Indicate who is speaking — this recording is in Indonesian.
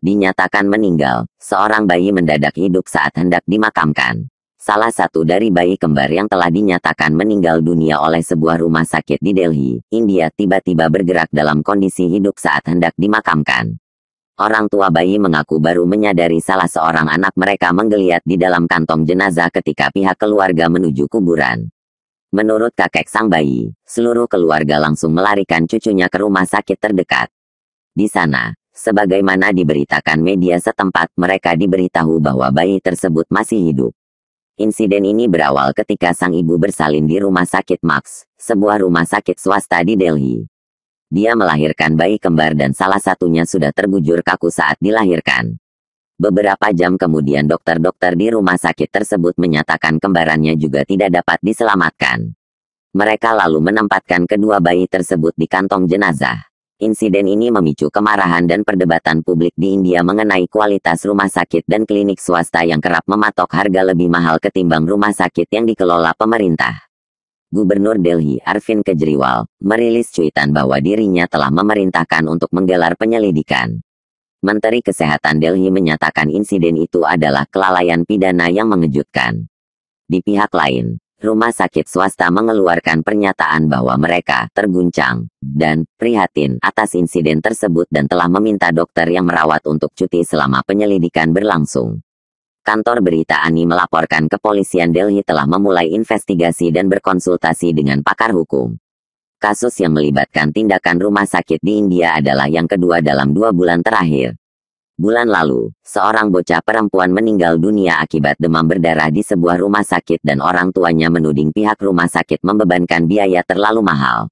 Speaker 1: dinyatakan meninggal, seorang bayi mendadak hidup saat hendak dimakamkan. Salah satu dari bayi kembar yang telah dinyatakan meninggal dunia oleh sebuah rumah sakit di Delhi, India tiba-tiba bergerak dalam kondisi hidup saat hendak dimakamkan. Orang tua bayi mengaku baru menyadari salah seorang anak mereka menggeliat di dalam kantong jenazah ketika pihak keluarga menuju kuburan. Menurut kakek sang bayi, seluruh keluarga langsung melarikan cucunya ke rumah sakit terdekat. Di sana, Sebagaimana diberitakan media setempat, mereka diberitahu bahwa bayi tersebut masih hidup. Insiden ini berawal ketika sang ibu bersalin di rumah sakit Max, sebuah rumah sakit swasta di Delhi. Dia melahirkan bayi kembar dan salah satunya sudah terbujur kaku saat dilahirkan. Beberapa jam kemudian dokter-dokter di rumah sakit tersebut menyatakan kembarannya juga tidak dapat diselamatkan. Mereka lalu menempatkan kedua bayi tersebut di kantong jenazah. Insiden ini memicu kemarahan dan perdebatan publik di India mengenai kualitas rumah sakit dan klinik swasta yang kerap mematok harga lebih mahal ketimbang rumah sakit yang dikelola pemerintah. Gubernur Delhi Arvind Kejriwal merilis cuitan bahwa dirinya telah memerintahkan untuk menggelar penyelidikan. Menteri Kesehatan Delhi menyatakan insiden itu adalah kelalaian pidana yang mengejutkan. Di pihak lain, rumah sakit swasta mengeluarkan pernyataan bahwa mereka terguncang dan prihatin atas insiden tersebut dan telah meminta dokter yang merawat untuk cuti selama penyelidikan berlangsung. Kantor berita ANI melaporkan kepolisian Delhi telah memulai investigasi dan berkonsultasi dengan pakar hukum. Kasus yang melibatkan tindakan rumah sakit di India adalah yang kedua dalam dua bulan terakhir. Bulan lalu, seorang bocah perempuan meninggal dunia akibat demam berdarah di sebuah rumah sakit dan orang tuanya menuding pihak rumah sakit membebankan biaya terlalu mahal.